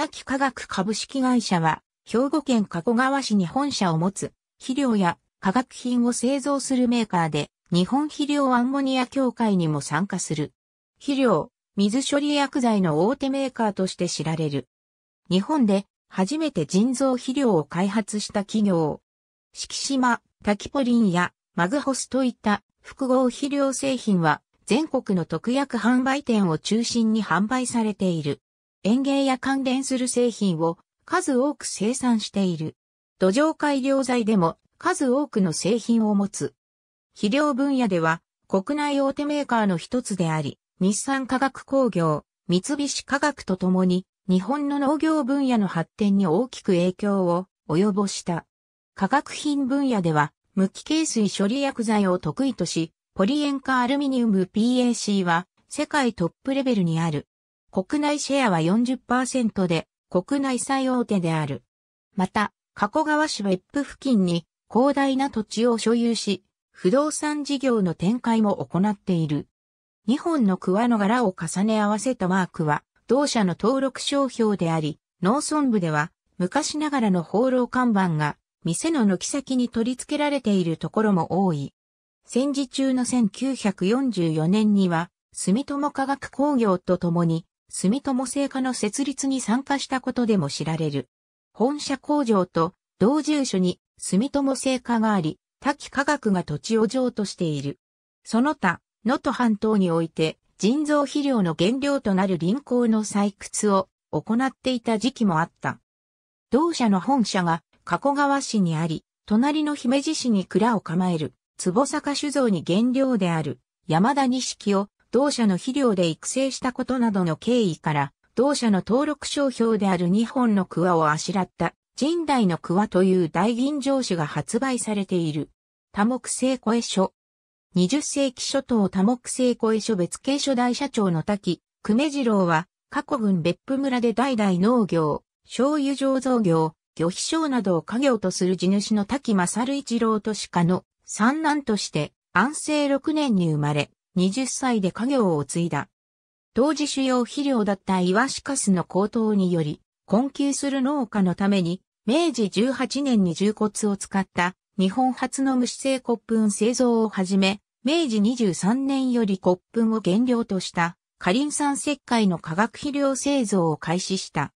滝科学株式会社は、兵庫県加古川市に本社を持つ、肥料や化学品を製造するメーカーで、日本肥料アンモニア協会にも参加する。肥料、水処理薬剤の大手メーカーとして知られる。日本で初めて人造肥料を開発した企業。敷島、タキポリンやマグホスといった複合肥料製品は全国の特約販売店を中心に販売されている。園芸や関連する製品を数多く生産している。土壌改良材でも数多くの製品を持つ。肥料分野では国内大手メーカーの一つであり、日産化学工業、三菱化学とともに日本の農業分野の発展に大きく影響を及ぼした。化学品分野では無機軽水処理薬剤を得意とし、ポリ塩化アルミニウム PAC は世界トップレベルにある。国内シェアは40%で、国内最大手である。また、加古川市別府付近に広大な土地を所有し、不動産事業の展開も行っている。日本の桑の柄を重ね合わせたマークは、同社の登録商標であり、農村部では、昔ながらの放浪看板が、店の軒先に取り付けられているところも多い。戦時中の1944年には、住友化学工業とともに、住友製菓の設立に参加したことでも知られる。本社工場と同住所に住友製菓があり、多岐科学が土地を譲渡している。その他、能登半島において人造肥料の原料となる林鉱の採掘を行っていた時期もあった。同社の本社が加古川市にあり、隣の姫路市に蔵を構える、坪坂酒造に原料である山田錦を同社の肥料で育成したことなどの経緯から、同社の登録商標である2本の桑をあしらった、神代の桑という大吟醸酒が発売されている。多目性声書。20世紀初頭多目性声書別系書大社長の滝、久米次郎は、過去郡別府村で代々農業、醤油醸造業、魚費商などを家業とする地主の滝正一郎と鹿の三男として安政6年に生まれ、20歳で家業を継いだ。当時主要肥料だったイワシカスの高騰により、困窮する農家のために、明治18年に重骨を使った日本初の虫製骨粉製造をはじめ、明治23年より骨粉を原料としたカリン酸石灰の化学肥料製造を開始した。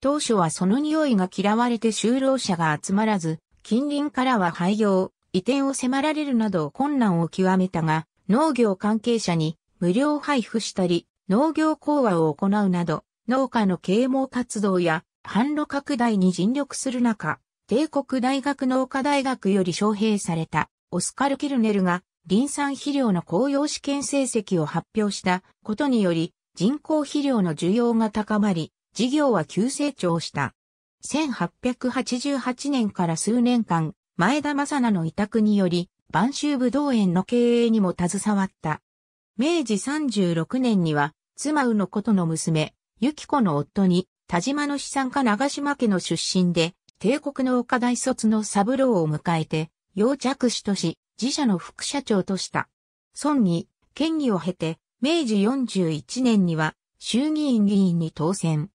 当初はその匂いが嫌われて就労者が集まらず、近隣からは廃業、移転を迫られるなど困難を極めたが、農業関係者に無料配布したり、農業講話を行うなど、農家の啓蒙活動や販路拡大に尽力する中、帝国大学農科大学より招聘されたオスカル・キルネルが林産肥料の紅葉試験成績を発表したことにより人工肥料の需要が高まり、事業は急成長した。1888年から数年間、前田正菜の委託により、晩州武道園の経営にも携わった。明治36年には、妻うのことの娘、ゆき子の夫に、田島の資産家長島家の出身で、帝国の岡大卒の三郎を迎えて、要着手とし、自社の副社長とした。孫に、県議を経て、明治41年には、衆議院議員に当選。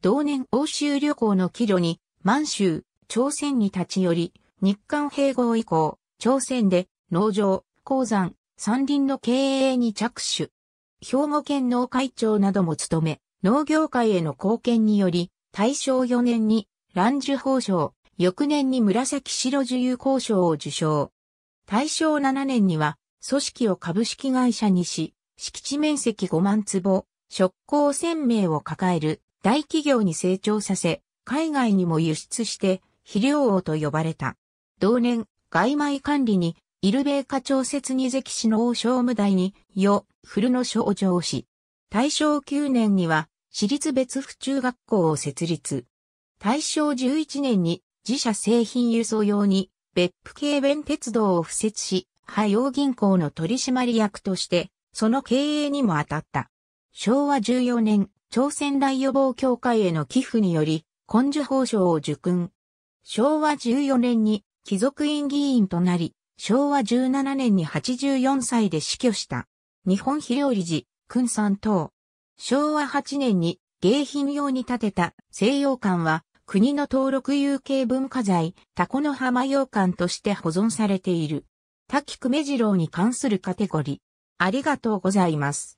同年欧州旅行の帰路に、満州、朝鮮に立ち寄り、日韓併合以降、朝鮮で農場、鉱山、山林の経営に着手。兵庫県農会長なども務め、農業界への貢献により、大正4年に蘭樹法賞、翌年に紫白樹有功賞を受賞。大正7年には、組織を株式会社にし、敷地面積5万坪、職工1000名を抱える大企業に成長させ、海外にも輸出して、肥料王と呼ばれた。同年、外米管理に、イルベイカ長節に関市の王将無大に、よ、古の少上市。大正9年には、私立別府中学校を設立。大正11年に、自社製品輸送用に、別府軽便鉄道を敷設し、廃用銀行の取締役として、その経営にも当たった。昭和14年、朝鮮大予防協会への寄付により、根樹法省を受訓。昭和14年に貴族院議員となり、昭和17年に84歳で死去した。日本肥料理事、君さん等。昭和8年に迎賓用に建てた西洋館は国の登録有形文化財、タコの浜洋館として保存されている。滝久米次郎に関するカテゴリー。ありがとうございます。